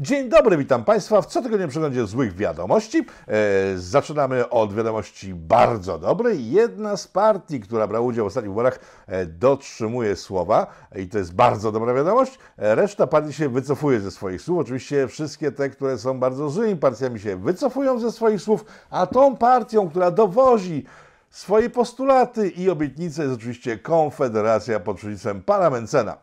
Dzień dobry, witam Państwa w co cotygodniowym przeglądzie złych wiadomości. E, zaczynamy od wiadomości bardzo dobrej. Jedna z partii, która brała udział w ostatnich wyborach, e, dotrzymuje słowa i to jest bardzo dobra wiadomość. E, reszta partii się wycofuje ze swoich słów. Oczywiście wszystkie te, które są bardzo złymi partiami się wycofują ze swoich słów, a tą partią, która dowozi swoje postulaty i obietnice jest oczywiście Konfederacja pod przywództwem pana Mencena.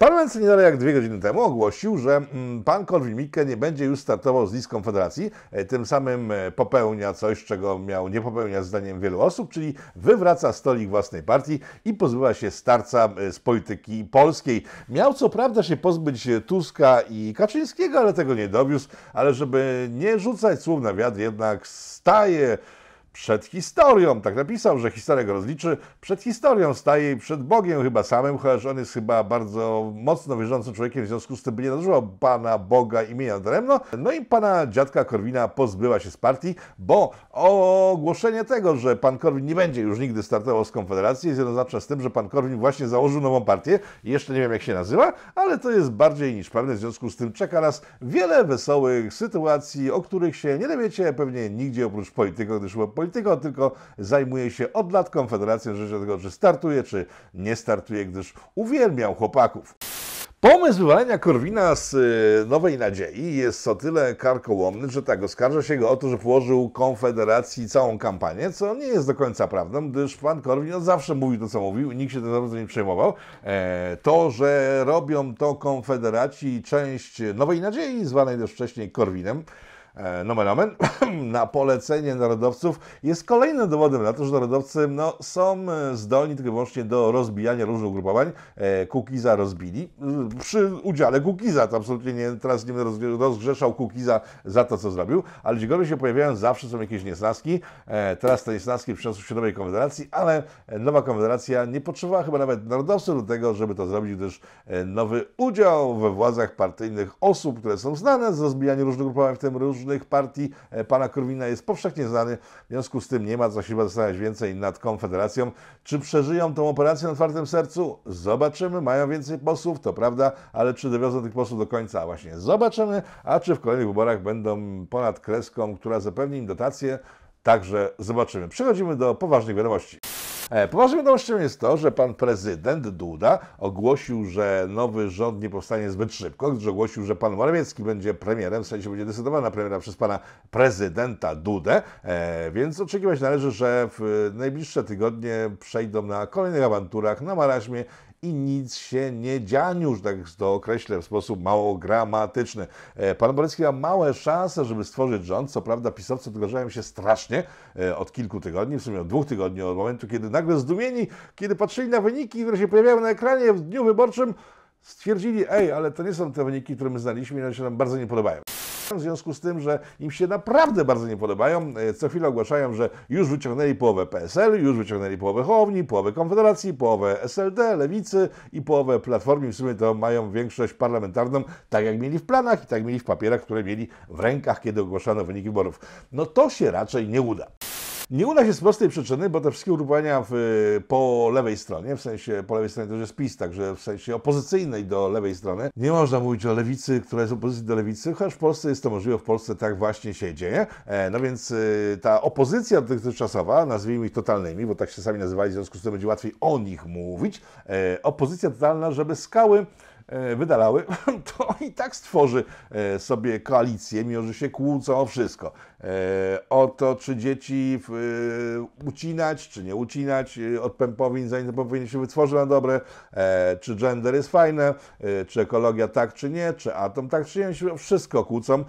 Parlament nie dalej jak dwie godziny temu ogłosił, że mm, pan Korwin-Mikke nie będzie już startował z list Konfederacji, e, tym samym e, popełnia coś, czego miał nie popełniać zdaniem wielu osób, czyli wywraca stolik własnej partii i pozbywa się starca e, z polityki polskiej. Miał co prawda się pozbyć Tuska i Kaczyńskiego, ale tego nie dowiózł, ale żeby nie rzucać słów na wiatr, jednak staje przed historią. Tak napisał, że historia go rozliczy. Przed historią staje i przed Bogiem chyba samym, chociaż on jest chyba bardzo mocno wierzącym człowiekiem, w związku z tym by nie nadużywał Pana Boga imienia daremno. No i Pana dziadka Korwina pozbyła się z partii, bo ogłoszenie tego, że Pan Korwin nie będzie już nigdy startował z Konfederacji jest jednoznaczne z tym, że Pan Korwin właśnie założył nową partię. Jeszcze nie wiem, jak się nazywa, ale to jest bardziej niż pewne, w związku z tym czeka nas wiele wesołych sytuacji, o których się nie dowiecie pewnie nigdzie oprócz polityka, gdyż polityką, tylko zajmuje się od lat Konfederacją, że tego, czy startuje, czy nie startuje, gdyż uwielbiał chłopaków. Pomysł wywalenia Korwina z y, Nowej Nadziei jest o tyle karkołomny, że tak, oskarża się go o to, że położył Konfederacji całą kampanię, co nie jest do końca prawdą, gdyż pan Korwin od zawsze mówił to, co mówił i nikt się tym bardzo nie przejmował. E, to, że robią to Konfederaci część Nowej Nadziei, zwanej też wcześniej Korwinem, E, nomen omen, na polecenie narodowców jest kolejnym dowodem na to, że narodowcy no, są e, zdolni tylko i wyłącznie do rozbijania różnych ugrupowań. E, Kukiza rozbili przy udziale Kukiza. To absolutnie nie, teraz nie będę rozgrzeszał Kukiza za to, co zrobił, ale dziegowie się pojawiają, zawsze są jakieś niesnaski. Teraz te niesnaski przyniosły się nowej konfederacji, ale nowa konfederacja nie potrzebowała chyba nawet narodowców do tego, żeby to zrobić, gdyż nowy udział we władzach partyjnych osób, które są znane z rozbijania różnych ugrupowań, w tym różnych różnych partii e, pana Korwina jest powszechnie znany. W związku z tym nie ma co się chyba zastanawiać więcej nad Konfederacją. Czy przeżyją tą operację na otwartym sercu? Zobaczymy. Mają więcej posłów, to prawda, ale czy dowiozą tych posłów do końca? Właśnie zobaczymy. A czy w kolejnych wyborach będą ponad kreską, która zapewni im dotacje? Także zobaczymy. Przechodzimy do poważnych wiadomości. E, poważną wiadomością jest to, że pan prezydent Duda ogłosił, że nowy rząd nie powstanie zbyt szybko, gdyż ogłosił, że pan Morawiecki będzie premierem, w sensie będzie decydowana premiera przez pana prezydenta Dudę, e, więc oczekiwać należy, że w najbliższe tygodnie przejdą na kolejnych awanturach, na maraźmie i nic się nie dzianiusz, tak to określę w sposób mało gramatyczny. E, pan Borecki miał małe szanse, żeby stworzyć rząd. Co prawda pisowcy odgrażają się strasznie e, od kilku tygodni, w sumie od dwóch tygodni, od momentu, kiedy nagle zdumieni, kiedy patrzyli na wyniki, które się pojawiały na ekranie w dniu wyborczym, stwierdzili, ej, ale to nie są te wyniki, które my znaliśmy i one się nam bardzo nie podobają w związku z tym, że im się naprawdę bardzo nie podobają. E, co chwilę ogłaszają, że już wyciągnęli połowę PSL, już wyciągnęli połowę Hołowni, połowę Konfederacji, połowę SLD, Lewicy i połowę Platformy. W sumie to mają większość parlamentarną, tak jak mieli w planach i tak mieli w papierach, które mieli w rękach, kiedy ogłaszano wyniki wyborów. No to się raczej nie uda. Nie uda się z prostej przyczyny, bo te wszystkie ugrupowania w, po lewej stronie, w sensie po lewej stronie to już jest PiS, także w sensie opozycyjnej do lewej strony, nie można mówić o lewicy, która jest opozycji do lewicy, chociaż w Polsce jest to możliwe, w Polsce tak właśnie się dzieje. E, no więc y, ta opozycja dotychczasowa, nazwijmy ich totalnymi, bo tak się sami nazywali, w związku z tym będzie łatwiej o nich mówić, e, opozycja totalna, żeby skały e, wydalały, to i tak stworzy e, sobie koalicję, mimo że się kłócą o wszystko. E, o to, czy dzieci e, ucinać, czy nie ucinać e, od pępowin, zanim pępowiny się wytworzy na dobre, czy gender jest fajne, czy ekologia tak, czy nie, czy atom tak, czy nie, wszystko kłócą,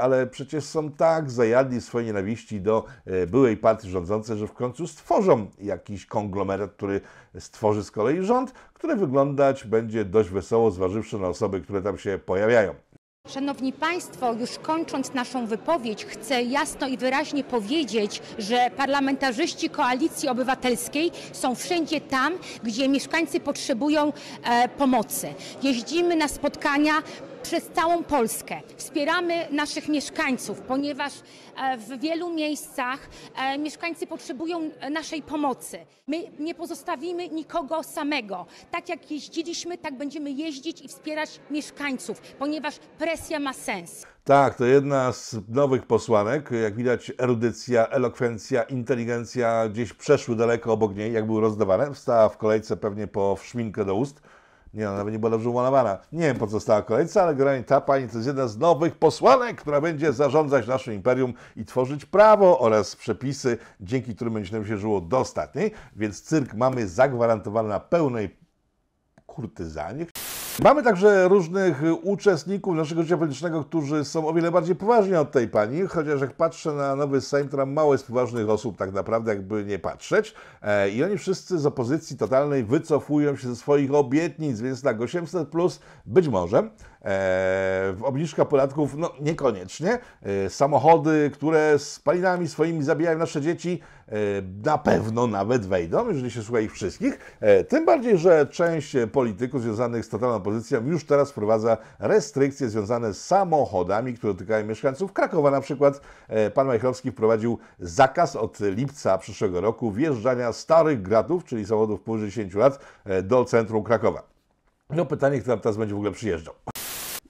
ale przecież są tak zajadli swojej nienawiści do byłej partii rządzącej, że w końcu stworzą jakiś konglomerat, który stworzy z kolei rząd, który wyglądać będzie dość wesoło, zważywszy na osoby, które tam się pojawiają. Szanowni Państwo, już kończąc naszą wypowiedź, chcę jasno i wyraźnie powiedzieć, że parlamentarzyści Koalicji Obywatelskiej są wszędzie tam, gdzie mieszkańcy potrzebują e, pomocy. Jeździmy na spotkania przez całą Polskę. Wspieramy naszych mieszkańców, ponieważ e, w wielu miejscach e, mieszkańcy potrzebują e, naszej pomocy. My nie pozostawimy nikogo samego. Tak jak jeździliśmy, tak będziemy jeździć i wspierać mieszkańców, ponieważ presja ma sens. Tak, to jedna z nowych posłanek. Jak widać, erudycja, elokwencja, inteligencja gdzieś przeszły daleko obok niej, jak były rozdawane. Wstała w kolejce pewnie po szminkę do ust. Nie, no, nawet nie była dobrze umalowana. Nie wiem, po co stała kolejca, ale generalnie ta pani to jest jedna z nowych posłanek, która będzie zarządzać naszym imperium i tworzyć prawo oraz przepisy, dzięki którym będzie nam się żyło dostatniej. Więc cyrk mamy zagwarantowany na pełnej kurtyzanie. Mamy także różnych uczestników naszego życia politycznego, którzy są o wiele bardziej poważni od tej pani, chociaż jak patrzę na nowy Sejm, to mało jest poważnych osób tak naprawdę, jakby nie patrzeć. E, I oni wszyscy z opozycji totalnej wycofują się ze swoich obietnic, więc tak, 800 plus być może. E, obniżka podatków, no niekoniecznie. E, samochody, które z palinami swoimi zabijają nasze dzieci, e, na pewno nawet wejdą, jeżeli się słucha ich wszystkich. Tym bardziej, że część polityków związanych z totalną opozycją już teraz wprowadza restrykcje związane z samochodami, które dotykają mieszkańców Krakowa. Na przykład pan Majchlowski wprowadził zakaz od lipca przyszłego roku wjeżdżania starych gradów, czyli samochodów po 10 lat, do centrum Krakowa. No pytanie, kto tam teraz będzie w ogóle przyjeżdżał.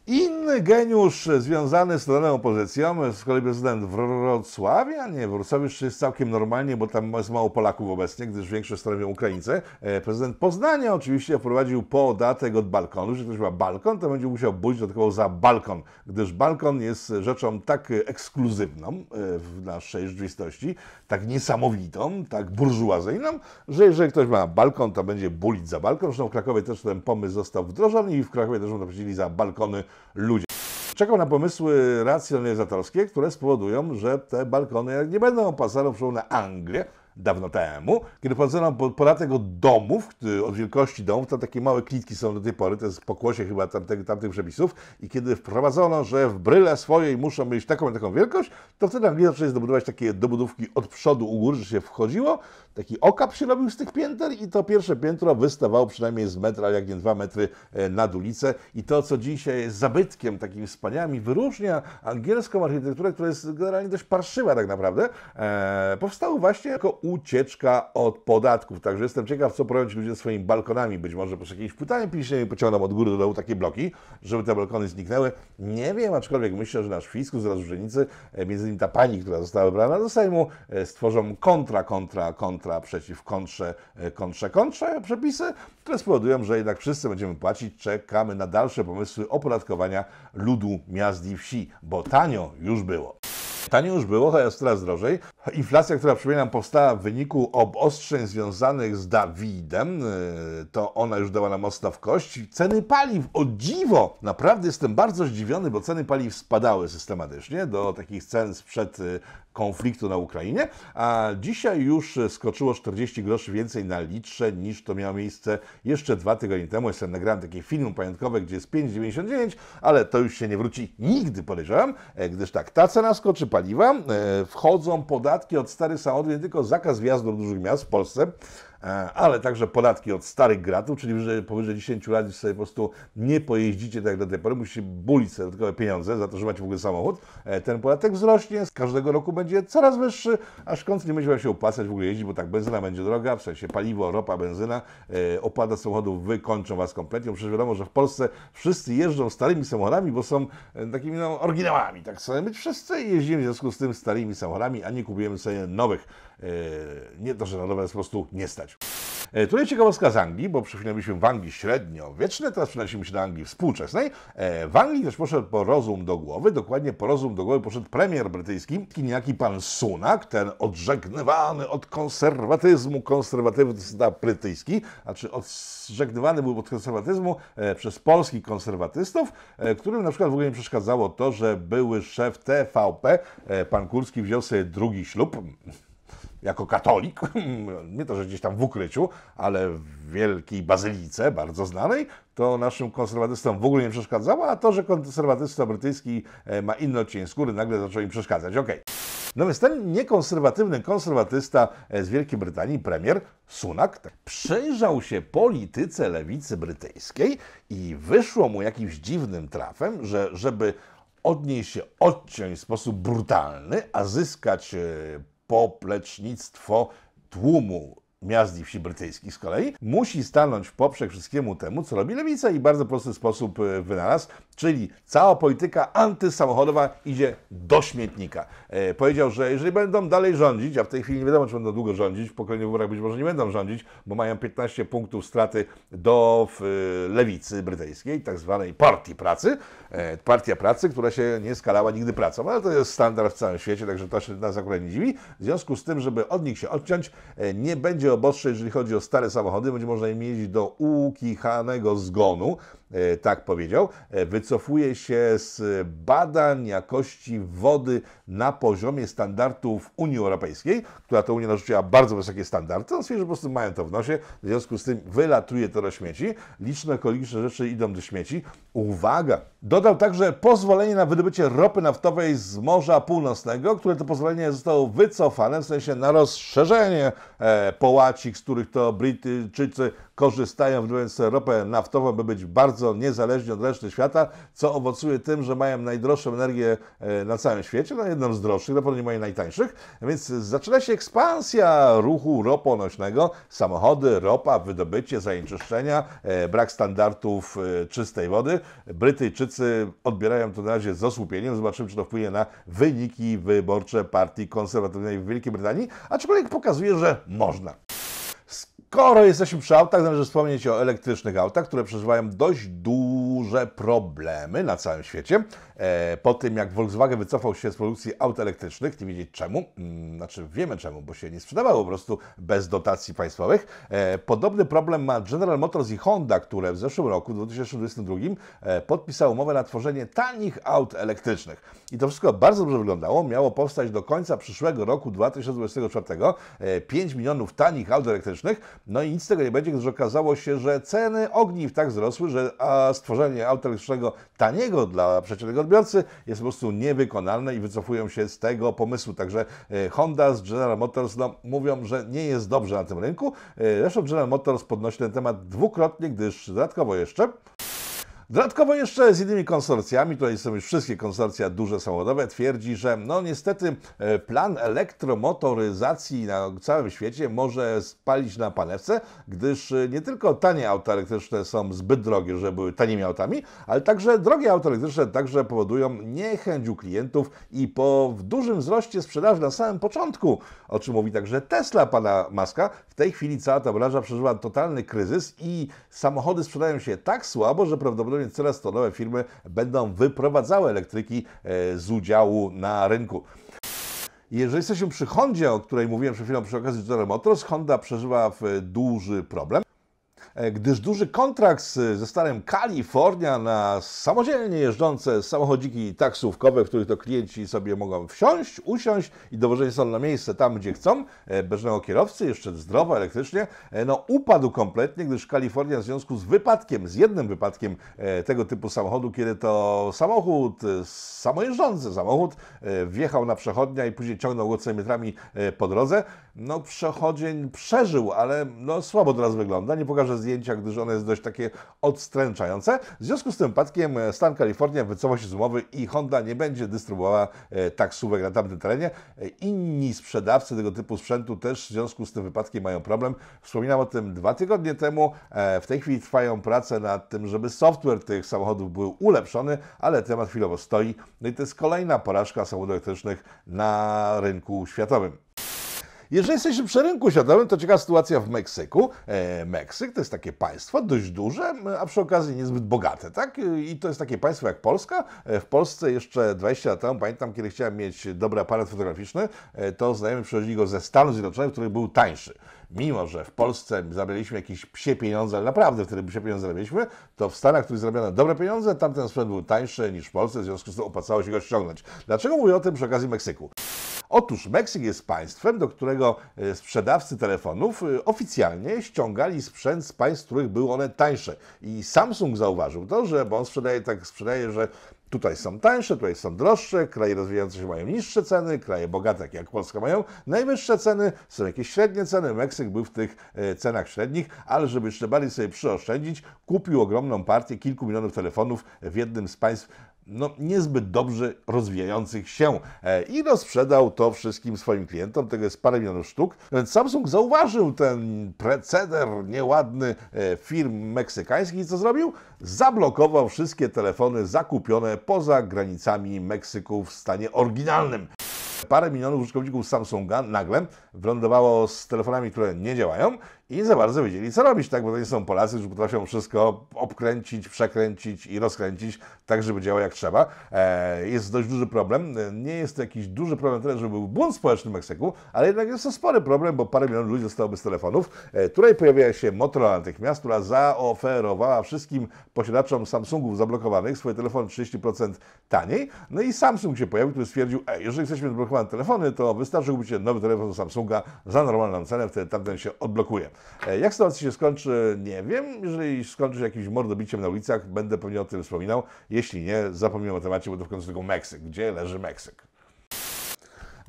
Inny geniusz związany z daną opozycją, z kolei prezydent Wrocławia, nie, Wrocławiu już jest całkiem normalnie, bo tam jest mało Polaków obecnie, gdyż większość stanowią Ukraińcy. E, prezydent Poznania oczywiście wprowadził podatek od balkonu. Jeżeli ktoś ma balkon, to będzie musiał pójść dodatkowo za balkon, gdyż balkon jest rzeczą tak ekskluzywną e, w naszej rzeczywistości, tak niesamowitą, tak burżuazyjną, że jeżeli ktoś ma balkon, to będzie bulić za balkon. Zresztą w Krakowie też ten pomysł został wdrożony i w Krakowie też zaprosili za balkony ludzie. Czekam na pomysły racjonalizatorskie, które spowodują, że te balkony, jak nie będą pasażerów na Anglię, dawno temu, kiedy wprowadzono podatek od domów, y, od wielkości domów, tam takie małe klitki są do tej pory, to jest pokłosie chyba tamtego, tamtych przepisów, i kiedy wprowadzono, że w bryle swojej muszą mieć taką i taką wielkość, to wtedy Anglicy zaczęli zdobudować takie dobudówki od przodu u góry, że się wchodziło, taki okap się robił z tych pięter i to pierwsze piętro wystawało przynajmniej z metra, jak nie dwa metry e, nad ulicę i to, co dzisiaj jest zabytkiem, takimi wspaniami, wyróżnia angielską architekturę, która jest generalnie dość parszywa tak naprawdę, e, powstało właśnie jako ucieczka od podatków. Także jestem ciekaw, co prowią ci ludzie swoimi balkonami. Być może przez jakieś płytami pliśniami pociągną od góry do dołu takie bloki, żeby te balkony zniknęły. Nie wiem, aczkolwiek myślę, że nasz fiskus oraz urzędnicy, e, między innymi ta pani, która została wybrana do Sejmu, e, stworzą kontra, kontra, kontra, przeciw kontrze, e, kontrze, kontrze przepisy, które spowodują, że jednak wszyscy będziemy płacić. Czekamy na dalsze pomysły opodatkowania ludu miast i wsi, bo tanio już było. Taniej już było, teraz drożej. Inflacja, która przypominam powstała w wyniku obostrzeń związanych z Dawidem, y, to ona już dała nam mocno w kość. Ceny paliw, o dziwo! Naprawdę jestem bardzo zdziwiony, bo ceny paliw spadały systematycznie do takich cen sprzed y, konfliktu na Ukrainie, a dzisiaj już skoczyło 40 groszy więcej na litrze niż to miało miejsce jeszcze dwa tygodnie temu. Jestem nagrałem takie filmy pamiątkowe, gdzie jest 5,99, ale to już się nie wróci nigdy, podejrzewam, e, gdyż tak, ta cena skoczy paliwa, e, wchodzą podatki od starych samochodów, nie tylko zakaz wjazdu do dużych miast w Polsce, E, ale także podatki od starych gratów, czyli że powyżej 10 lat już sobie po prostu nie pojeździcie tak jak do tej pory, musicie bulić dodatkowe pieniądze za to, że macie w ogóle samochód. E, ten podatek wzrośnie, z każdego roku będzie coraz wyższy, aż w końcu nie będzie wam się opłacać w ogóle jeździć, bo tak benzyna będzie droga, w sensie paliwo, ropa, benzyna, e, opłata samochodów wykończą was kompletnie, przecież wiadomo, że w Polsce wszyscy jeżdżą starymi samochodami, bo są takimi no, oryginałami, tak sobie my wszyscy jeździmy w związku z tym starymi samochodami, a nie kupujemy sobie nowych. Nie to, że na nowe jest po prostu nie stać. E, Tutaj ciekawostka z Anglii, bo przypominaliśmy w Anglii średniowieczne, teraz przenosimy się do Anglii współczesnej. E, w Anglii też poszedł po rozum do głowy, dokładnie po rozum do głowy poszedł premier brytyjski, niejaki pan Sunak, ten odżegnywany od konserwatyzmu, konserwatysta brytyjski, znaczy odżegnywany był od konserwatyzmu e, przez polskich konserwatystów, którym na przykład w ogóle nie przeszkadzało to, że były szef TVP, pan Kurski wziął sobie drugi ślub, jako katolik, nie to, że gdzieś tam w ukryciu, ale w wielkiej bazylice, bardzo znanej, to naszym konserwatystom w ogóle nie przeszkadzało, a to, że konserwatysta brytyjski e, ma inny odcień skóry, nagle zaczął im przeszkadzać. Okej. Okay. No więc ten niekonserwatywny konserwatysta e, z Wielkiej Brytanii, premier Sunak, tak przyjrzał się polityce lewicy brytyjskiej i wyszło mu jakimś dziwnym trafem, że żeby od niej się odciąć w sposób brutalny, a zyskać e, poplecznictwo tłumu miast i wsi brytyjskich z kolei, musi stanąć w poprzek wszystkiemu temu, co robi lewica i bardzo prosty sposób e, wynalazł, czyli cała polityka antysamochodowa idzie do śmietnika. E, powiedział, że jeżeli będą dalej rządzić, a w tej chwili nie wiadomo, czy będą długo rządzić, w pokoleniu wyborach być może nie będą rządzić, bo mają 15 punktów straty do lewicy brytyjskiej, tak zwanej partii pracy, e, partia pracy, która się nie skalała nigdy pracą, ale to jest standard w całym świecie, także to się nas akurat nie dziwi. W związku z tym, żeby od nich się odciąć, e, nie będzie obostrzeń, jeżeli chodzi o stare samochody, będzie można im jeździć do ukichanego zgonu, E, tak powiedział, e, wycofuje się z badań jakości wody na poziomie standardów Unii Europejskiej, która to Unia narzuciła bardzo wysokie standardy. On stwierdzi, że po prostu mają to w nosie, w związku z tym wylatuje to do śmieci. Liczne okoliczne rzeczy idą do śmieci. Uwaga! Dodał także pozwolenie na wydobycie ropy naftowej z Morza Północnego, które to pozwolenie zostało wycofane, w sensie na rozszerzenie e, połaci, z których to Brytyjczycy korzystają wdrożąc ropę naftową, by być bardzo niezależni od reszty świata, co owocuje tym, że mają najdroższą energię e, na całym świecie, no jedną z droższych, na pewno nie mają najtańszych, więc zaczyna się ekspansja ruchu roponośnego, samochody, ropa, wydobycie, zanieczyszczenia, e, brak standardów e, czystej wody. Brytyjczycy odbierają to na razie z osłupieniem, zobaczymy, czy to wpłynie na wyniki wyborcze partii konserwatywnej w Wielkiej Brytanii, aczkolwiek pokazuje, że można. Skoro jesteśmy przy autach, należy wspomnieć o elektrycznych autach, które przeżywają dość duże problemy na całym świecie. E, po tym, jak Volkswagen wycofał się z produkcji aut elektrycznych, nie wiedzieć czemu, mm, znaczy wiemy czemu, bo się nie sprzedawało po prostu bez dotacji państwowych. E, podobny problem ma General Motors i Honda, które w zeszłym roku, w 2022, e, podpisały umowę na tworzenie tanich aut elektrycznych. I to wszystko bardzo dobrze wyglądało. Miało powstać do końca przyszłego roku 2024 5 milionów tanich aut elektrycznych, no i nic z tego nie będzie, gdyż okazało się, że ceny ogniw tak wzrosły, że stworzenie auta elektrycznego taniego dla przeciętnego odbiorcy jest po prostu niewykonalne i wycofują się z tego pomysłu. Także e, Honda z General Motors no, mówią, że nie jest dobrze na tym rynku. E, zresztą General Motors podnosi ten temat dwukrotnie, gdyż dodatkowo jeszcze Dodatkowo jeszcze z innymi konsorcjami, tutaj są już wszystkie konsorcja duże samochodowe, twierdzi, że no niestety e, plan elektromotoryzacji na całym świecie może spalić na panewce, gdyż e, nie tylko tanie auta elektryczne są zbyt drogie, żeby były tanimi autami, ale także drogie auta elektryczne także powodują niechęć u klientów i po dużym wzroście sprzedaży na samym początku, o czym mówi także Tesla pana Maska, w tej chwili cała ta branża przeżywa totalny kryzys i samochody sprzedają się tak słabo, że prawdopodobnie dlatego więc coraz to nowe firmy będą wyprowadzały elektryki e, z udziału na rynku. Jeżeli jesteśmy przy Hondzie, o której mówiłem przed chwilą przy okazji General Motors, Honda przeżywa e, duży problem. E, gdyż duży kontrakt ze starem Kalifornia na samodzielnie jeżdżące samochodziki taksówkowe, w których to klienci sobie mogą wsiąść, usiąść i dowożeni są na miejsce tam, gdzie chcą, e, bez żadnego kierowcy, jeszcze zdrowo, elektrycznie, e, no upadł kompletnie, gdyż Kalifornia w związku z wypadkiem, z jednym wypadkiem tego typu samochodu, kiedy to samochód, samojeżdżący samochód wjechał na przechodnia i później ciągnął go centymetrami po drodze, no przechodzień przeżył, ale no słabo teraz wygląda, nie pokażę zdjęciach, gdyż ono jest dość takie odstręczające. W związku z tym wypadkiem e, stan Kalifornia wycofał się z umowy i Honda nie będzie dystrybuowała e, taksówek na tamtym terenie. E, inni sprzedawcy tego typu sprzętu też w związku z tym wypadkiem mają problem. Wspominam o tym dwa tygodnie temu. W tej chwili trwają prace nad tym, żeby software tych samochodów był ulepszony, ale temat chwilowo stoi. No i to jest kolejna porażka samochodów elektrycznych na rynku światowym. Jeżeli jesteśmy przy rynku światowym, to ciekawa sytuacja w Meksyku. E, Meksyk to jest takie państwo dość duże, a przy okazji niezbyt bogate, tak? I to jest takie państwo jak Polska. E, w Polsce jeszcze 20 lat temu, pamiętam, kiedy chciałem mieć dobry aparat fotograficzny, e, to znajomi przychodzili go ze Stanów Zjednoczonych, który był tańszy mimo że w Polsce zabraliśmy jakieś psie pieniądze, ale naprawdę wtedy psie pieniądze zabiliśmy, to w Stanach, których zarabiano dobre pieniądze, tamten sprzęt był tańszy niż w Polsce, w związku z tym opłacało się go ściągnąć. Dlaczego mówię o tym przy okazji Meksyku? Otóż Meksyk jest państwem, do którego e, sprzedawcy telefonów e, oficjalnie ściągali sprzęt z państw, w których były one tańsze. I Samsung zauważył to, że, bo on sprzedaje tak, sprzedaje, że Tutaj są tańsze, tutaj są droższe, kraje rozwijające się mają niższe ceny, kraje bogate, takie jak Polska, mają najwyższe ceny, są jakieś średnie ceny. Meksyk był w tych e, cenach średnich, ale żeby jeszcze bardziej sobie przyoszczędzić, kupił ogromną partię kilku milionów telefonów w jednym z państw no, niezbyt dobrze rozwijających się e, i rozprzedał to wszystkim swoim klientom, tego jest parę milionów sztuk. Więc Samsung zauważył ten preceder nieładny e, firm meksykańskich i co zrobił? Zablokował wszystkie telefony zakupione poza granicami Meksyku w stanie oryginalnym parę milionów użytkowników Samsunga nagle wylądowało z telefonami, które nie działają i za bardzo wiedzieli, co robić, tak? Bo to nie są Polacy, którzy potrafią wszystko obkręcić, przekręcić i rozkręcić tak, żeby działało jak trzeba. E, jest dość duży problem. Nie jest to jakiś duży problem żeby był błąd społeczny w Meksyku, ale jednak jest to spory problem, bo parę milionów ludzi zostało bez telefonów. E, tutaj pojawia się Motorola natychmiast, która zaoferowała wszystkim posiadaczom Samsungów zablokowanych swoje telefony 30% taniej. No i Samsung się pojawił, który stwierdził, ej, jeżeli jesteśmy zablokowane telefony, to wystarczy kupić nowy telefon Samsunga za normalną cenę, wtedy tamten się odblokuje. E, jak sytuacja się skończy, nie wiem. Jeżeli skończy się jakimś mordobiciem na ulicach, będę pewnie o tym wspominał. Jeśli nie, zapomnę o temacie, bo to w końcu tylko Meksyk. Gdzie leży Meksyk?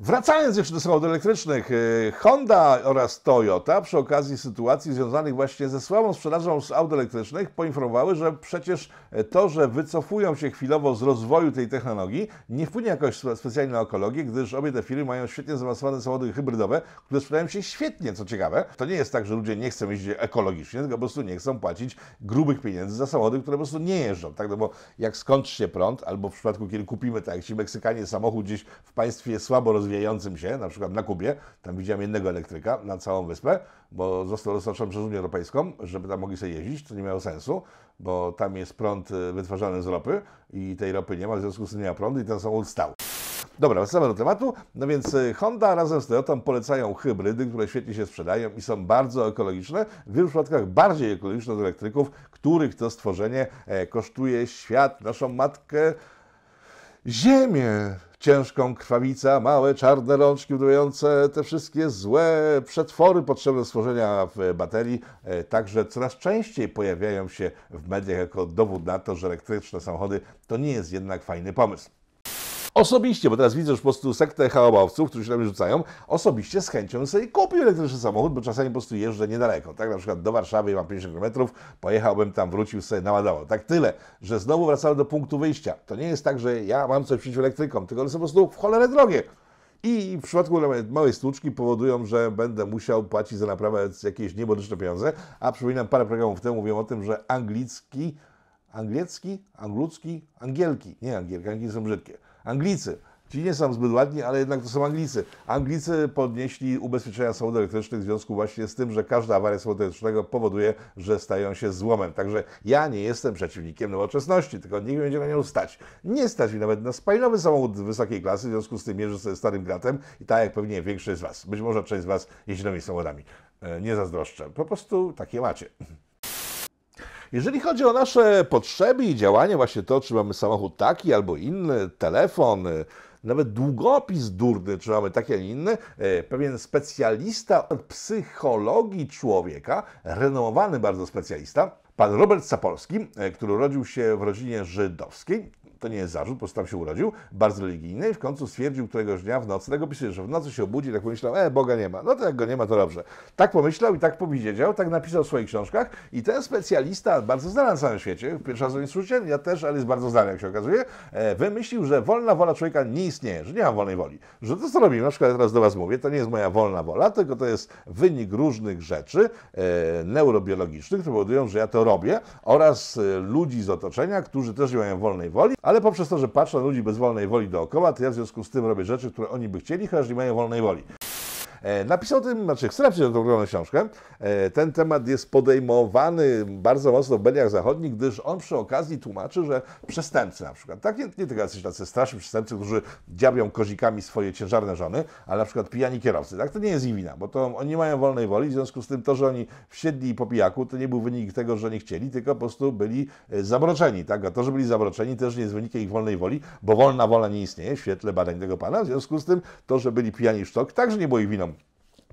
Wracając jeszcze do samochodów elektrycznych, y, Honda oraz Toyota przy okazji sytuacji związanych właśnie ze słabą sprzedażą z aut elektrycznych poinformowały, że przecież to, że wycofują się chwilowo z rozwoju tej technologii, nie wpłynie jakoś specjalnie na ekologię, gdyż obie te firmy mają świetnie zaawansowane samochody hybrydowe, które sprzedają się świetnie, co ciekawe. To nie jest tak, że ludzie nie chcą jeździć ekologicznie, tylko po prostu nie chcą płacić grubych pieniędzy za samochody, które po prostu nie jeżdżą. Tak? No bo jak skończy się prąd, albo w przypadku, kiedy kupimy, tak jak ci Meksykanie, samochód gdzieś w państwie słabo rozwijającym, rozwijającym się, na przykład na Kubie, tam widziałem jednego elektryka na całą wyspę, bo został dostarczony przez Unię Europejską, żeby tam mogli sobie jeździć, to nie miało sensu, bo tam jest prąd y, wytwarzany z ropy i tej ropy nie ma, w związku z tym nie ma prądu i ten samochód stał. Dobra, wracamy do tematu. No więc y, Honda razem z Toyotą polecają hybrydy, które świetnie się sprzedają i są bardzo ekologiczne, w wielu przypadkach bardziej ekologiczne od elektryków, których to stworzenie e, kosztuje świat, naszą matkę, ziemię ciężką krwawica, małe czarne rączki udające te wszystkie złe przetwory potrzebne do stworzenia w baterii, e, także coraz częściej pojawiają się w mediach jako dowód na to, że elektryczne samochody to nie jest jednak fajny pomysł osobiście, bo teraz widzę już po prostu sektę chałabowców, którzy się tam rzucają, osobiście z chęcią sobie kupił elektryczny samochód, bo czasami po prostu jeżdżę niedaleko, tak, na przykład do Warszawy, mam 50 km, pojechałbym tam, wrócił sobie, naładował, tak tyle, że znowu wracamy do punktu wyjścia. To nie jest tak, że ja mam coś przeciw elektrykom, tylko one są po prostu w cholerę drogie. I w przypadku małej stłuczki powodują, że będę musiał płacić za naprawę jakieś niebodyczne pieniądze. A przypominam, parę programów temu mówiłem o tym, że anglicki, angielski, anglucki, angielki, nie angielki, angielki są brzydkie Anglicy. Ci nie są zbyt ładni, ale jednak to są Anglicy. Anglicy podnieśli ubezpieczenia samochodów elektrycznych w związku właśnie z tym, że każda awaria samochodu elektrycznego powoduje, że stają się złomem. Także ja nie jestem przeciwnikiem nowoczesności, tylko nikt będzie na nią stać. Nie stać mi nawet na spalinowy samochód wysokiej klasy, w związku z tym mierzę sobie starym gratem i tak jak pewnie większość z Was, być może część z Was jeździ nowymi samochodami. E, nie zazdroszczę, po prostu takie macie. Jeżeli chodzi o nasze potrzeby i działanie, właśnie to, czy mamy samochód taki albo inny, telefon, y, nawet długopis durny, czy mamy taki, a nie inny, y, pewien specjalista od psychologii człowieka, renomowany bardzo specjalista, pan Robert Sapolski, y, który urodził się w rodzinie żydowskiej, to nie jest zarzut, po prostu tam się urodził, bardzo religijny i w końcu stwierdził któregoś dnia w nocy, tego pisuje, że w nocy się obudzi, tak pomyślał, e, Boga nie ma. No to jak go nie ma, to dobrze. Tak pomyślał i tak powiedział, tak napisał w swoich książkach i ten specjalista, bardzo znany na całym świecie, pierwszy raz o nim ja też, ale jest bardzo znany, jak się okazuje, e, wymyślił, że wolna wola człowieka nie istnieje, że nie ma wolnej woli. Że to, co robimy, na przykład teraz do Was mówię, to nie jest moja wolna wola, tylko to jest wynik różnych rzeczy e, neurobiologicznych, które powodują, że ja to robię oraz e, ludzi z otoczenia, którzy też nie mają wolnej woli, ale poprzez to, że patrzę na ludzi bez wolnej woli dookoła, to ja w związku z tym robię rzeczy, które oni by chcieli, chociaż nie mają wolnej woli. E, napisał o tym, znaczy chce napisać tą ogromną książkę. E, ten temat jest podejmowany bardzo mocno w mediach zachodnich, gdyż on przy okazji tłumaczy, że przestępcy na przykład, tak, nie, nie tylko jacyś tacy straszni przestępcy, którzy dziabią kozikami swoje ciężarne żony, ale na przykład pijani kierowcy, tak, to nie jest ich wina, bo to oni nie mają wolnej woli, w związku z tym to, że oni wsiedli po pijaku, to nie był wynik tego, że nie chcieli, tylko po prostu byli e, zabroczeni, tak, a to, że byli zabroczeni też nie jest wynikiem ich wolnej woli, bo wolna wola nie istnieje w świetle badań tego pana, w związku z tym to, że byli pijani sztok, także nie było ich winą,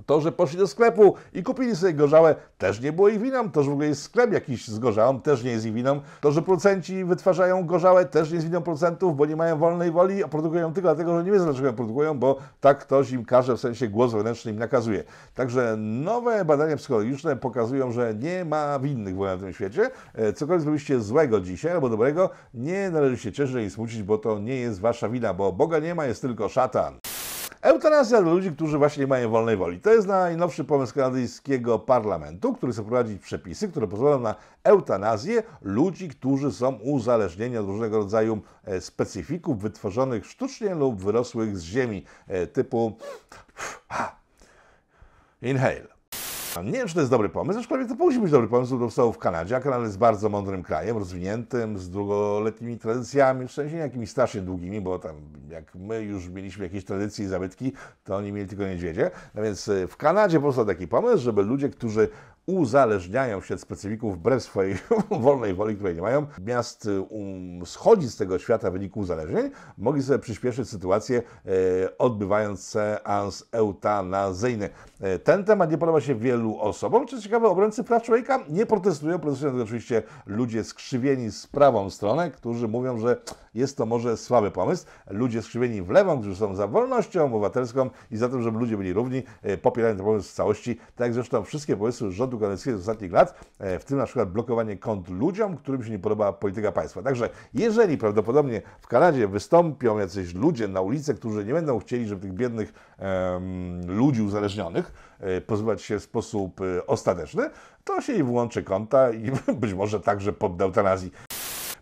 to, że poszli do sklepu i kupili sobie gorzałe, też nie było ich winą. To, że w ogóle jest sklep jakiś z gorzałą, też nie jest ich winą. To, że producenci wytwarzają gorzałe, też nie jest winą producentów, bo nie mają wolnej woli, a produkują tylko dlatego, że nie wiedzą, dlaczego produkują, bo tak ktoś im każe, w sensie głos wewnętrzny im nakazuje. Także nowe badania psychologiczne pokazują, że nie ma winnych ogóle w tym świecie. E, cokolwiek zrobiliście złego dzisiaj albo dobrego, nie należy się cieszyć i smucić, bo to nie jest wasza wina, bo Boga nie ma, jest tylko szatan. Eutanazja dla ludzi, którzy właśnie nie mają wolnej woli. To jest najnowszy pomysł kanadyjskiego parlamentu, który chce wprowadzić przepisy, które pozwolą na eutanazję ludzi, którzy są uzależnieni od różnego rodzaju e, specyfików wytworzonych sztucznie lub wyrosłych z ziemi, e, typu inhale. Nie wiem, czy to jest dobry pomysł, aczkolwiek to musi być dobry pomysł, bo powstało w Kanadzie, a Kanada jest bardzo mądrym krajem, rozwiniętym, z długoletnimi tradycjami, w sensie nie jakimiś strasznie długimi, bo tam jak my już mieliśmy jakieś tradycje i zabytki, to oni mieli tylko niedźwiedzie. No więc y, w Kanadzie powstał taki pomysł, żeby ludzie, którzy uzależniają się od specyfików wbrew swojej wolnej woli, której nie mają, miast y, um, schodzić z tego świata w wyniku uzależnień, mogli sobie przyspieszyć sytuację e, odbywając seans eutanazyjny. E, ten temat nie podoba się wielu osobom. Czy ciekawe, obrońcy praw człowieka nie protestują, protestują oczywiście ludzie skrzywieni z prawą stronę, którzy mówią, że jest to może słaby pomysł. Ludzie skrzywieni w lewą, którzy są za wolnością obywatelską i za tym, żeby ludzie byli równi, e, popierają ten pomysł w całości. Tak jak zresztą wszystkie pomysły rządu kontu galeryjskiego z ostatnich lat, e, w tym na przykład blokowanie kont ludziom, którym się nie podoba polityka państwa. Także jeżeli prawdopodobnie w Kanadzie wystąpią jacyś ludzie na ulicę, którzy nie będą chcieli, żeby tych biednych em, ludzi uzależnionych e, pozbywać się w sposób e, ostateczny, to się i włączy konta i być może także podda eutanazji.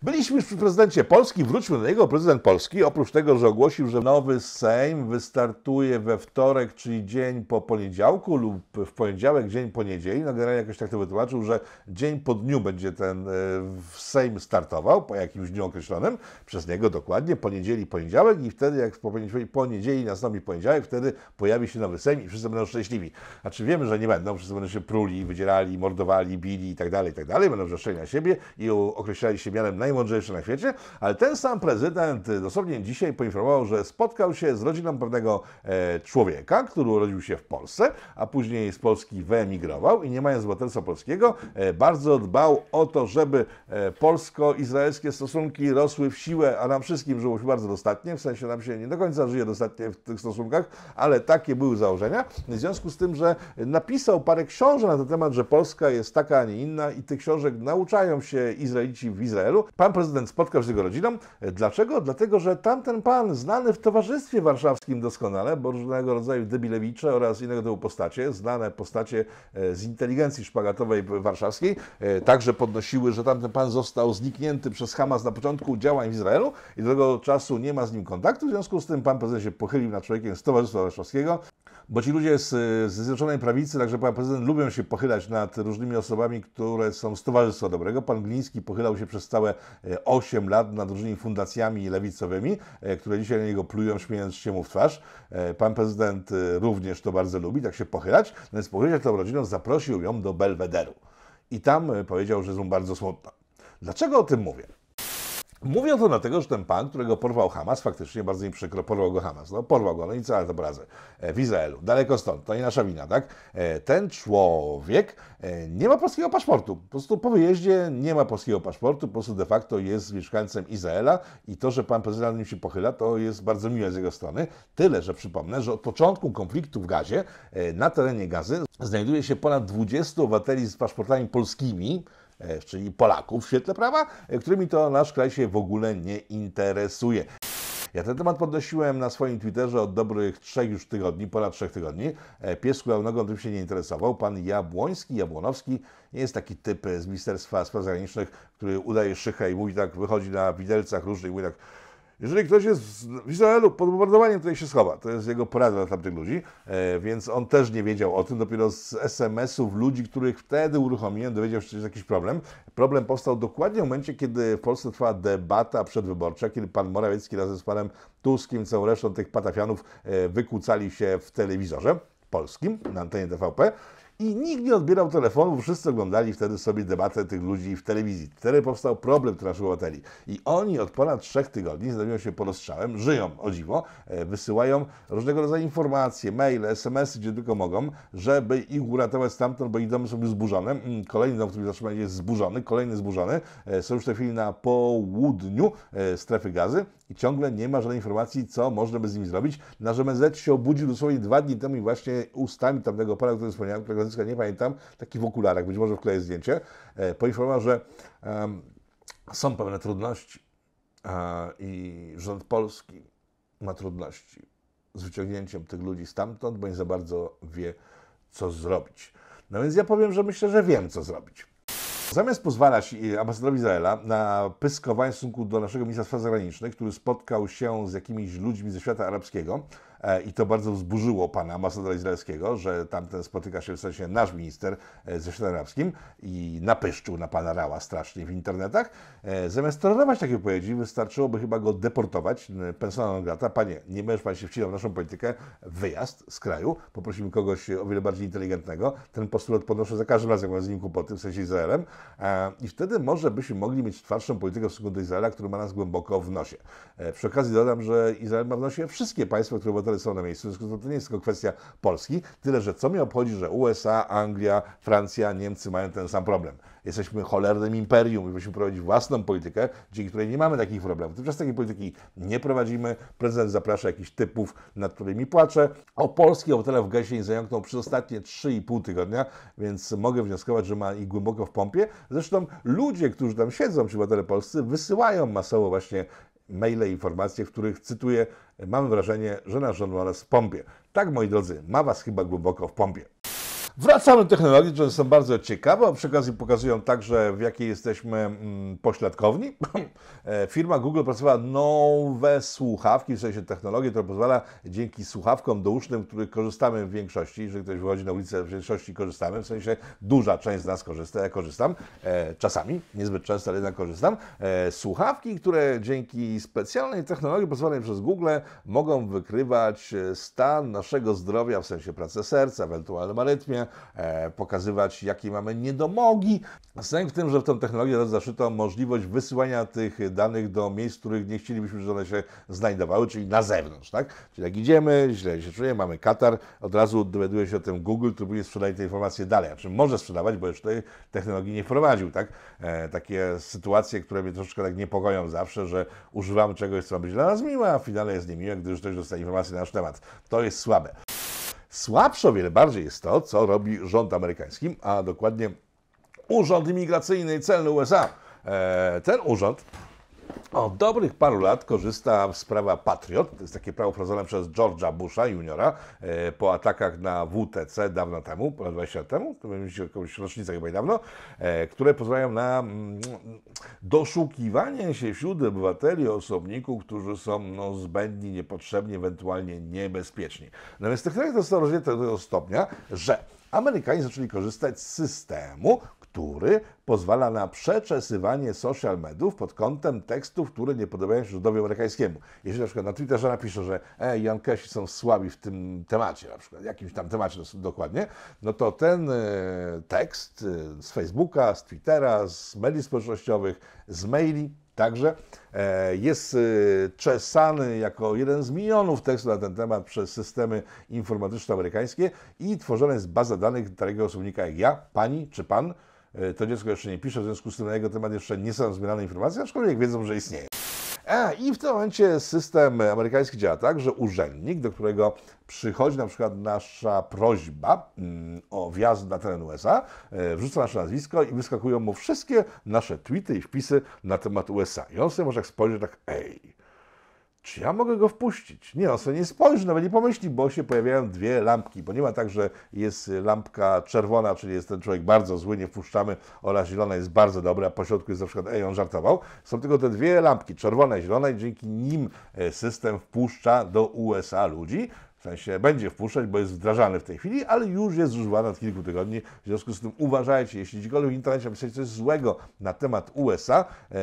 Byliśmy już przy prezydencie Polski, wróćmy do niego. Prezydent Polski, oprócz tego, że ogłosił, że nowy Sejm wystartuje we wtorek, czyli dzień po poniedziałku lub w poniedziałek, dzień po niedzieli, no generalnie jakoś tak to wytłumaczył, że dzień po dniu będzie ten e, Sejm startował, po jakimś dniu określonym, przez niego dokładnie, poniedzieli, poniedziałek i wtedy, jak po poniedzieli nastąpi poniedziałek, wtedy pojawi się nowy Sejm i wszyscy będą szczęśliwi. Znaczy wiemy, że nie będą, wszyscy będą się pruli, wydzierali, mordowali, bili i tak dalej, i tak dalej, będą wrzeszczeli na siebie i określali się mianem naj najmądrzejszy na świecie, ale ten sam prezydent e, dosłownie dzisiaj poinformował, że spotkał się z rodziną pewnego e, człowieka, który urodził się w Polsce, a później z Polski wyemigrował i nie mając obywatelstwa polskiego, e, bardzo dbał o to, żeby polsko-izraelskie stosunki rosły w siłę, a nam wszystkim żyło się bardzo dostatnie, w sensie nam się nie do końca żyje dostatnie w tych stosunkach, ale takie były założenia. W związku z tym, że napisał parę książek na ten temat, że Polska jest taka, a nie inna i tych książek nauczają się Izraelici w Izraelu, Pan prezydent spotkał się z jego rodziną. Dlaczego? Dlatego, że tamten pan, znany w Towarzystwie Warszawskim doskonale, bo różnego rodzaju debilewicze oraz innego typu postacie, znane postacie e, z inteligencji szpagatowej warszawskiej, e, także podnosiły, że tamten pan został zniknięty przez Hamas na początku działań w Izraelu i do tego czasu nie ma z nim kontaktu. W związku z tym pan prezydent się pochylił nad człowiekiem z Towarzystwa Warszawskiego, bo ci ludzie z, Zjednoczonej Prawicy, także pan prezydent, lubią się pochylać nad różnymi osobami, które są z Towarzystwa Dobrego. Pan Gliński pochylał się przez całe 8 lat nad różnymi fundacjami lewicowymi, e, które dzisiaj na niego plują, śmiejąc się mu w twarz. E, pan prezydent e, również to bardzo lubi, tak się pochylać. No więc pochylił tą rodziną, zaprosił ją do Belwederu. I tam powiedział, że jest mu bardzo smutna. Dlaczego o tym mówię? Mówią to dlatego, że ten pan, którego porwał Hamas, faktycznie bardzo mi przykro, porwał go Hamas. No, porwał go, no i ale ta W Izraelu, daleko stąd, to nie nasza wina, tak? E, ten człowiek e, nie ma polskiego paszportu. Po prostu po wyjeździe nie ma polskiego paszportu, po prostu de facto jest mieszkańcem Izraela i to, że pan prezydent nim się pochyla, to jest bardzo miłe z jego strony. Tyle, że przypomnę, że od początku konfliktu w Gazie, e, na terenie Gazy, znajduje się ponad 20 obywateli z paszportami polskimi, E, czyli Polaków w świetle prawa, e, którymi to nasz kraj się w ogóle nie interesuje. Ja ten temat podnosiłem na swoim Twitterze od dobrych trzech już tygodni, ponad trzech tygodni. E, Pies kulałnego tym się nie interesował. Pan Jabłoński, Jabłonowski nie jest taki typ z Ministerstwa Spraw Zagranicznych, który udaje szychę i mówi tak, wychodzi na widelcach różnych i mówi tak, jeżeli ktoś jest w Izraelu pod bombardowaniem, to się schowa. To jest jego porada dla tamtych ludzi, e, więc on też nie wiedział o tym. Dopiero z SMS-ów ludzi, których wtedy uruchomiłem, dowiedział się, że jest jakiś problem. Problem powstał dokładnie w momencie, kiedy w Polsce trwała debata przedwyborcza, kiedy pan Morawiecki razem z panem Tuskiem, całą resztą tych patafianów e, wykłócali się w telewizorze polskim, na antenie TVP. I nikt nie odbierał telefonu, wszyscy oglądali wtedy sobie debatę tych ludzi w telewizji. Wtedy powstał problem dla naszych obywateli. I oni od ponad trzech tygodni znajdują się pod ostrzałem, żyją, o dziwo, e, wysyłają różnego rodzaju informacje, maile, smsy, gdzie tylko mogą, żeby ich uratować stamtąd, bo ich domy są już zburzone. Mm, kolejny dom, który zatrzymali jest zburzony, kolejny zburzony. E, są już w tej chwili na południu e, strefy gazy i ciągle nie ma żadnej informacji, co można by z nimi zrobić. Nasz MSZ się obudził dosłownie dwa dni temu i właśnie ustami tamtego pana, który wspomniałem, którego nazwiska nie pamiętam, taki w okularach, być może wkleję zdjęcie, e, poinformował, że um, są pewne trudności a, e, i rząd polski ma trudności z wyciągnięciem tych ludzi stamtąd, bo nie za bardzo wie, co zrobić. No więc ja powiem, że myślę, że wiem, co zrobić. Zamiast pozwalać y, ambasadorowi Izraela na pyskowanie w stosunku do naszego ministra spraw zagranicznych, który spotkał się z jakimiś ludźmi ze świata arabskiego, E, I to bardzo wzburzyło pana ambasadora izraelskiego, że tamten spotyka się w sensie nasz minister e, ze światem arabskim i napyszczył na pana Rała strasznie w internetach. E, zamiast tolerować takie wypowiedzi, wystarczyłoby chyba go deportować, persona grata. Panie, nie będziesz pan się wcinał w naszą politykę, wyjazd z kraju, poprosimy kogoś o wiele bardziej inteligentnego. Ten postulat podnoszę za każdym razem, jak mam z nim kłopoty, w sensie Izraelem. I wtedy może byśmy mogli mieć twardszą politykę w stosunku do Izraela, który ma nas głęboko w nosie. Przy okazji dodam, że Izrael ma w nosie wszystkie państwa, które które są na miejscu. To nie jest tylko kwestia Polski, tyle że co mnie obchodzi, że USA, Anglia, Francja, Niemcy mają ten sam problem. Jesteśmy cholernym imperium, musimy prowadzić własną politykę, dzięki której nie mamy takich problemów. Tymczasem takiej polityki nie prowadzimy. Prezydent zaprasza jakichś typów, nad którymi płaczę. O polskich obywatelach w Gesie nie zająknął przez ostatnie 3,5 tygodnia, więc mogę wnioskować, że ma ich głęboko w pompie. Zresztą ludzie, którzy tam siedzą, ci obywatele polscy, wysyłają masowo właśnie maile, informacje, w których cytuję mamy wrażenie, że nasz rząd ma w pompie. Tak, moi drodzy, ma was chyba głęboko w pompie. Wracamy do technologii, które są bardzo ciekawe, a przy okazji pokazują także, w jakiej jesteśmy mm, pośladkowni. E, firma Google pracowała nowe słuchawki, w sensie technologii, która pozwala dzięki słuchawkom dousznym, których korzystamy w większości, jeżeli ktoś wychodzi na ulicę, w większości korzystamy, w sensie duża część z nas korzysta, ja korzystam e, czasami, niezbyt często, ale jednak korzystam. E, słuchawki, które dzięki specjalnej technologii pozwolonej przez Google mogą wykrywać stan naszego zdrowia, w sensie pracy serca, ewentualnym arytmie. E, pokazywać jakie mamy niedomogi. Sęk w tym, że w tą technologię zaszyto możliwość wysyłania tych danych do miejsc, w których nie chcielibyśmy, żeby one się znajdowały, czyli na zewnątrz. Tak? Czyli jak idziemy, źle się czuję, mamy katar, od razu dowiaduje się o tym Google, który próbuje sprzedać te informacje dalej. A czym może sprzedawać, bo jeszcze tej technologii nie wprowadził. Tak? E, takie sytuacje, które mnie troszeczkę tak niepokoją zawsze, że używamy czegoś, co ma być dla nas miłe, a w finale jest niemiłe, gdyż ktoś dostaje informacje na nasz temat. To jest słabe. Słabsze o wiele bardziej jest to, co robi rząd amerykański, a dokładnie Urząd Imigracyjny i Celny USA. E, ten urząd od dobrych paru lat korzysta sprawa Patriot, to jest takie prawo wprowadzone przez George'a Busha juniora e, po atakach na WTC dawno temu, ponad 20 lat temu, to będzie jakąś rocznicę chyba niedawno, e, które pozwalają na mm, doszukiwanie się wśród obywateli osobników, którzy są no, zbędni, niepotrzebni, ewentualnie niebezpieczni. Natomiast no technologia została rozwinięta do tego stopnia, że Amerykanie zaczęli korzystać z systemu, który pozwala na przeczesywanie social mediów pod kątem tekstów, które nie podobają się rządowi amerykańskiemu. Jeśli na przykład na Twitterze napiszę, że e, Jankesi są słabi w tym temacie, na przykład jakimś tam temacie dokładnie, no to ten e, tekst e, z Facebooka, z Twittera, z mediów społecznościowych, z maili Także e, jest czesany jako jeden z milionów tekstów na ten temat przez systemy informatyczne amerykańskie i tworzona jest baza danych takiego osobnika jak ja, pani czy pan, E, to dziecko jeszcze nie pisze, w związku z tym na jego temat jeszcze nie są zbierane informacje, aczkolwiek wiedzą, że istnieje. A, I w tym momencie system amerykański działa tak, że urzędnik, do którego przychodzi na przykład nasza prośba mm, o wjazd na teren USA, e, wrzuca nasze nazwisko i wyskakują mu wszystkie nasze tweety i wpisy na temat USA. I on sobie może tak spojrzeć tak, ej, czy ja mogę go wpuścić? Nie, on sobie nie spojrzy, nawet nie pomyśli, bo się pojawiają dwie lampki, bo nie ma tak, że jest lampka czerwona, czyli jest ten człowiek bardzo zły, nie wpuszczamy, oraz zielona jest bardzo dobra, a po środku jest na przykład, ej, on żartował. Są tylko te dwie lampki, czerwona i zielona i dzięki nim e, system wpuszcza do USA ludzi, w sensie będzie wpuszczać, bo jest wdrażany w tej chwili, ale już jest używany od kilku tygodni. W związku z tym uważajcie, jeśli gdziekolwiek w internecie napiszecie coś złego na temat USA, e,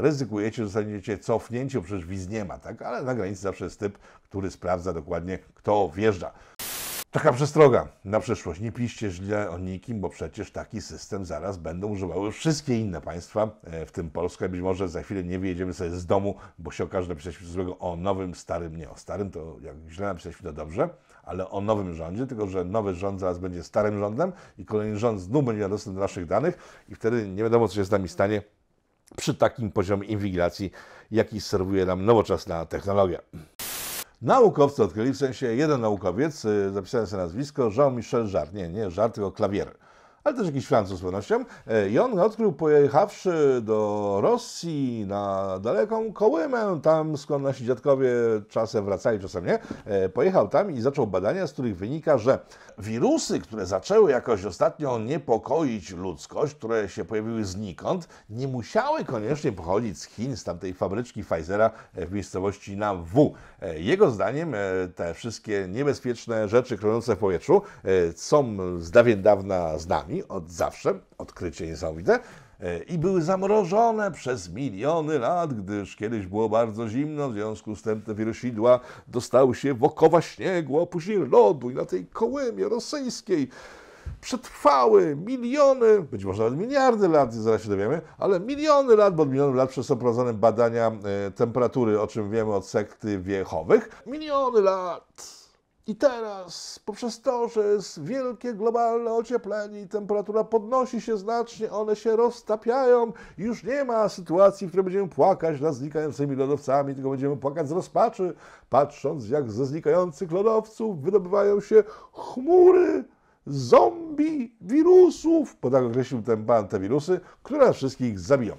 ryzykujecie, że zostaniecie cofnięci, bo przecież wiz nie ma, tak? Ale na granicy zawsze jest typ, który sprawdza dokładnie, kto wjeżdża. Taka przestroga na przyszłość. Nie piszcie źle o nikim, bo przecież taki system zaraz będą używały wszystkie inne państwa, e, w tym Polska. Być może za chwilę nie wyjedziemy sobie z domu, bo się okaże coś złego o nowym, starym, nie o starym, to jak źle napisać, to dobrze, ale o nowym rządzie, tylko że nowy rząd zaraz będzie starym rządem i kolejny rząd znów będzie miał dostęp do naszych danych i wtedy nie wiadomo, co się z nami stanie przy takim poziomie inwigilacji, jaki serwuje nam nowoczesna technologia. Naukowcy odkryli, w sensie jeden naukowiec, y, zapisałem sobie nazwisko, Jean-Michel Jarre, nie, nie Jarre, tylko Klawier ale też jakiś Francuz z pewnością. I e, on odkrył, pojechawszy do Rosji na daleką Kołymę, tam skąd nasi dziadkowie czasem wracali, czasem nie, e, pojechał tam i zaczął badania, z których wynika, że wirusy, które zaczęły jakoś ostatnio niepokoić ludzkość, które się pojawiły znikąd, nie musiały koniecznie pochodzić z Chin, z tamtej fabryczki Pfizera e, w miejscowości W. Jego zdaniem te wszystkie niebezpieczne rzeczy krążące w powietrzu są z dawien dawna z nami, ziemi od zawsze, odkrycie niesamowite, e, i były zamrożone przez miliony lat, gdyż kiedyś było bardzo zimno, w związku z tym te wirusidła dostały się w okowa śniegu, a później lodu i na tej kołymie rosyjskiej przetrwały miliony, być może nawet miliardy lat, zaraz się dowiemy, ale miliony lat, bo od milionów lat przez prowadzone badania e, temperatury, o czym wiemy od sekty wiechowych, miliony lat i teraz, poprzez to, że jest wielkie globalne ocieplenie i temperatura podnosi się znacznie, one się roztapiają, już nie ma sytuacji, w której będziemy płakać nad znikającymi lodowcami, tylko będziemy płakać z rozpaczy, patrząc jak ze znikających lodowców wydobywają się chmury zombie wirusów, bo tak określił ten pan te wirusy, które wszystkich zabiją.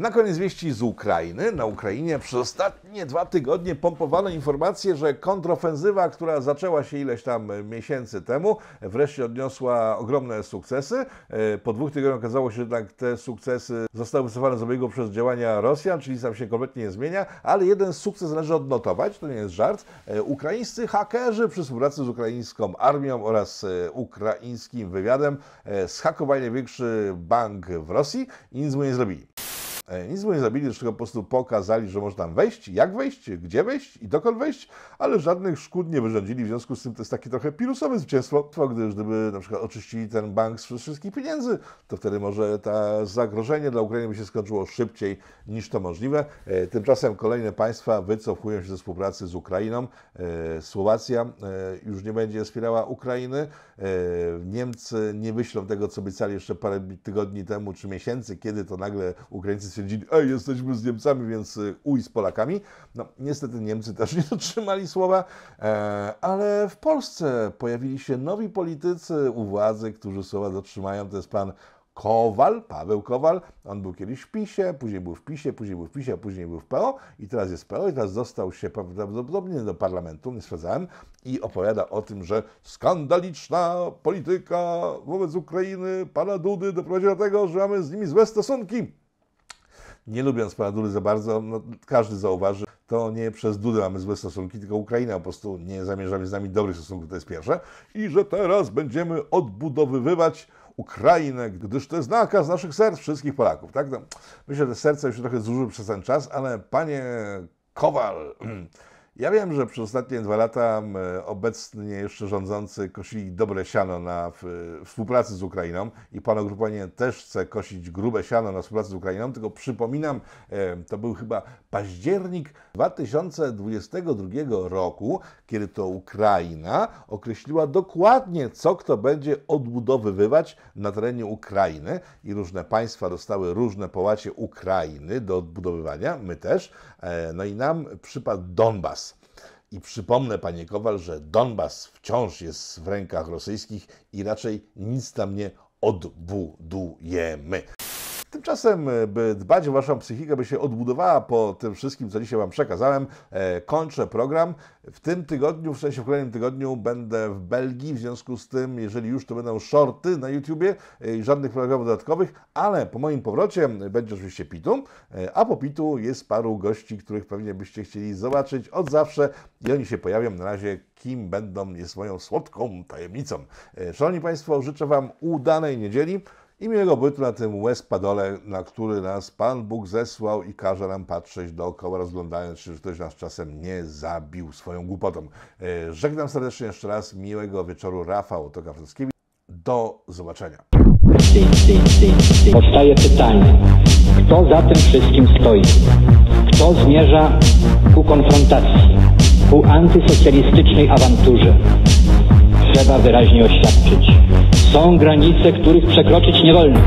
Na koniec wieści z Ukrainy. Na Ukrainie przez ostatnie dwa tygodnie pompowano informacje, że kontrofensywa, która zaczęła się ileś tam miesięcy temu, wreszcie odniosła ogromne sukcesy. E, po dwóch tygodniach okazało się, że jednak te sukcesy zostały wycofane z obiegu przez działania Rosjan, czyli sam się kompletnie nie zmienia, ale jeden sukces należy odnotować, to nie jest żart. E, ukraińscy hakerzy przy współpracy z ukraińską armią oraz e, ukraińskim wywiadem zhakowali największy bank w Rosji i nic mu nie zrobili. E, nic mu nie zabili, tylko po prostu pokazali, że można wejść, jak wejść, gdzie wejść i dokąd wejść, ale żadnych szkód nie wyrządzili, w związku z tym to jest takie trochę pirusowe zwycięstwo, gdyż gdyby na przykład oczyścili ten bank z wszystkich pieniędzy, to wtedy może ta zagrożenie dla Ukrainy by się skończyło szybciej niż to możliwe. E, tymczasem kolejne państwa wycofują się ze współpracy z Ukrainą. E, Słowacja już nie będzie wspierała Ukrainy. Niemcy nie wyślą tego, co obiecali jeszcze parę tygodni temu czy miesięcy, kiedy to nagle Ukraińcy stwierdzili, ej, jesteśmy z Niemcami, więc y, uj z Polakami. No, niestety Niemcy też nie dotrzymali słowa, e, ale w Polsce pojawili się nowi politycy u władzy, którzy słowa dotrzymają. To jest pan Kowal, Paweł Kowal, on był kiedyś w PiSie, później był w PiSie, później był w PiSie, a później był w PO i teraz jest PO i teraz został się prawdopodobnie do parlamentu, nie sprawdzałem, i opowiada o tym, że skandaliczna polityka wobec Ukrainy pana Dudy doprowadziła do tego, że mamy z nimi złe stosunki nie lubiąc pana Dudy za bardzo, no, każdy zauważy, to nie przez Dudę mamy złe stosunki, tylko Ukraina po prostu nie zamierza mieć z nami dobrych stosunków, to jest pierwsze. I że teraz będziemy odbudowywać Ukrainę, gdyż to jest nakaz naszych serc, wszystkich Polaków. Tak? No, myślę, że serce już trochę zużyły przez ten czas, ale panie Kowal... Ja wiem, że przez ostatnie dwa lata obecnie jeszcze rządzący kosili dobre siano na współpracy z Ukrainą i pan ogrupowanie też chce kosić grube siano na współpracy z Ukrainą, tylko przypominam, to był chyba październik 2022 roku, kiedy to Ukraina określiła dokładnie, co kto będzie odbudowywać na terenie Ukrainy i różne państwa dostały różne połacie Ukrainy do odbudowywania, my też, e, no i nam przypadł Donbas. I przypomnę, panie Kowal, że Donbas wciąż jest w rękach rosyjskich i raczej nic tam nie odbudujemy. Tymczasem, e, by dbać o Waszą psychikę, by się odbudowała po tym wszystkim, co dzisiaj Wam przekazałem, e, kończę program. W tym tygodniu, w sensie w kolejnym tygodniu będę w Belgii, w związku z tym, jeżeli już, to będą shorty na YouTubie e, i żadnych programów dodatkowych, ale po moim powrocie będzie oczywiście Pitu, a po Pitu jest paru gości, których pewnie byście chcieli zobaczyć od zawsze i oni się pojawią na razie kim będą, jest moją słodką tajemnicą. Szanowni Państwo, życzę Wam udanej niedzieli. Imię bytu na tym łez padole, na który nas Pan Bóg zesłał i każe nam patrzeć dookoła, rozglądając się, że ktoś nas czasem nie zabił swoją głupotą. E, żegnam serdecznie jeszcze raz. Miłego wieczoru. Rafał Tokawrowskiewicz. Do zobaczenia. Powstaje pytanie, kto za tym wszystkim stoi? Kto zmierza ku konfrontacji, ku antysocjalistycznej awanturze? Trzeba wyraźnie oświadczyć. Są granice, których przekroczyć nie wolno.